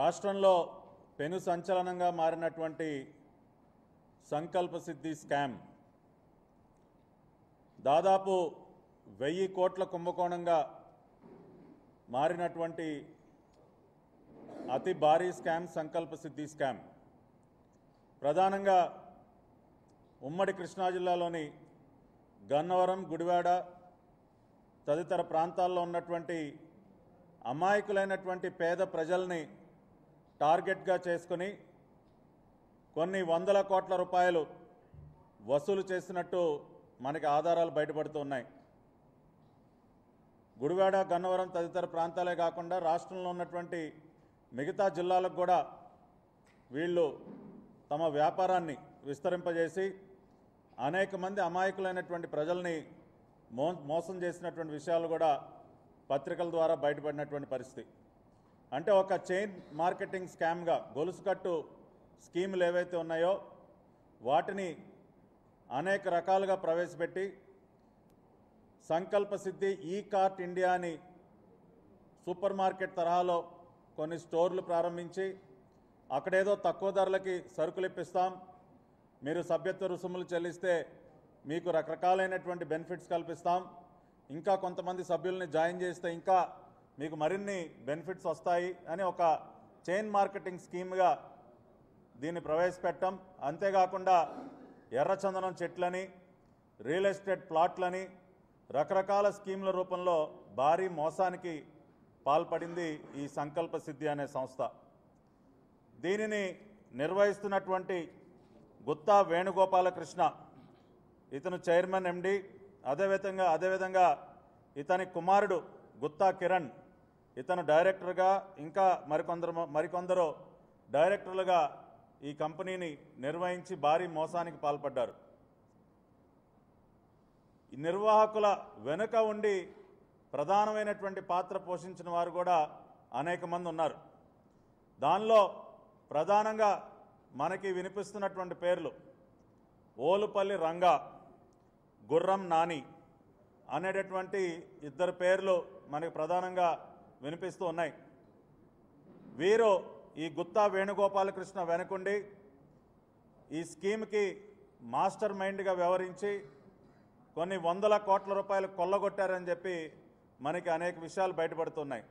రాష్ట్రంలో పెను సంచలనంగా మారినటువంటి సంకల్ప సిద్ధి స్కామ్ దాదాపు వెయ్యి కోట్ల కుంభకోణంగా మారినటువంటి అతి భారీ స్కామ్ సంకల్ప సిద్ధి స్కామ్ ప్రధానంగా ఉమ్మడి కృష్ణా జిల్లాలోని గన్నవరం గుడివాడ తదితర ప్రాంతాల్లో ఉన్నటువంటి అమాయకులైనటువంటి పేద ప్రజల్ని టార్గెట్గా చేసుకుని కొన్ని వందల కోట్ల రూపాయలు వసూలు చేసినట్టు మనకి ఆధారాలు బయటపడుతున్నాయి గుడివాడ గన్నవరం తదితర ప్రాంతాలే కాకుండా రాష్ట్రంలో ఉన్నటువంటి మిగతా జిల్లాలకు కూడా వీళ్ళు తమ వ్యాపారాన్ని విస్తరింపజేసి అనేక మంది అమాయకులైనటువంటి ప్రజల్ని మోసం చేసినటువంటి విషయాలు కూడా పత్రికల ద్వారా బయటపడినటువంటి పరిస్థితి అంటే ఒక చైన్ మార్కెటింగ్ స్కామ్గా గొలుసు కట్టు స్కీములు ఏవైతే ఉన్నాయో వాటిని అనేక రకాలుగా ప్రవేశపెట్టి Sankalp Siddhi e cart India అని సూపర్ మార్కెట్ తరహాలో కొన్ని స్టోర్లు ప్రారంభించి అక్కడేదో తక్కువ ధరలకి సరుకులు ఇప్పిస్తాం మీరు సభ్యత్వ రుసుములు చెల్లిస్తే మీకు రకరకాలైనటువంటి బెనిఫిట్స్ కల్పిస్తాం ఇంకా కొంతమంది సభ్యుల్ని జాయిన్ చేస్తే ఇంకా మీకు మరిన్ని బెనిఫిట్స్ వస్తాయి అని ఒక చైన్ మార్కెటింగ్ స్కీమ్గా దీన్ని ప్రవేశపెట్టం అంతేకాకుండా ఎర్రచందనం చెట్లని రియల్ ఎస్టేట్ ప్లాట్లని రకరకాల స్కీముల రూపంలో భారీ మోసానికి పాల్పడింది ఈ సంకల్ప సిద్ధి అనే సంస్థ దీనిని నిర్వహిస్తున్నటువంటి గుత్తా వేణుగోపాలకృష్ణ ఇతను చైర్మన్ ఎండి అదేవిధంగా అదేవిధంగా ఇతని కుమారుడు గుత్తా కిరణ్ ఇతను డైరెక్టర్గా ఇంకా మరికొందరు మరికొందరు డైరెక్టర్లుగా ఈ కంపెనీని నిర్వహించి భారీ మోసానికి పాల్పడ్డారు నిర్వాహకుల వెనుక ఉండి ప్రధానమైనటువంటి పాత్ర పోషించిన వారు కూడా అనేక మంది ఉన్నారు దానిలో ప్రధానంగా మనకి వినిపిస్తున్నటువంటి పేర్లు ఓలుపల్లి రంగా గుర్రం నాని అనేటటువంటి ఇద్దరు పేర్లు మనకి ప్రధానంగా వినిపిస్తూ ఉన్నాయి వీరు ఈ గుత్తా వేణుగోపాలకృష్ణ వెనుకుండి ఈ స్కీమ్కి మాస్టర్ మైండ్గా వ్యవహరించి కొన్ని వందల కోట్ల రూపాయలు కొల్లగొట్టారని చెప్పి మనకి అనేక విషయాలు బయటపడుతున్నాయి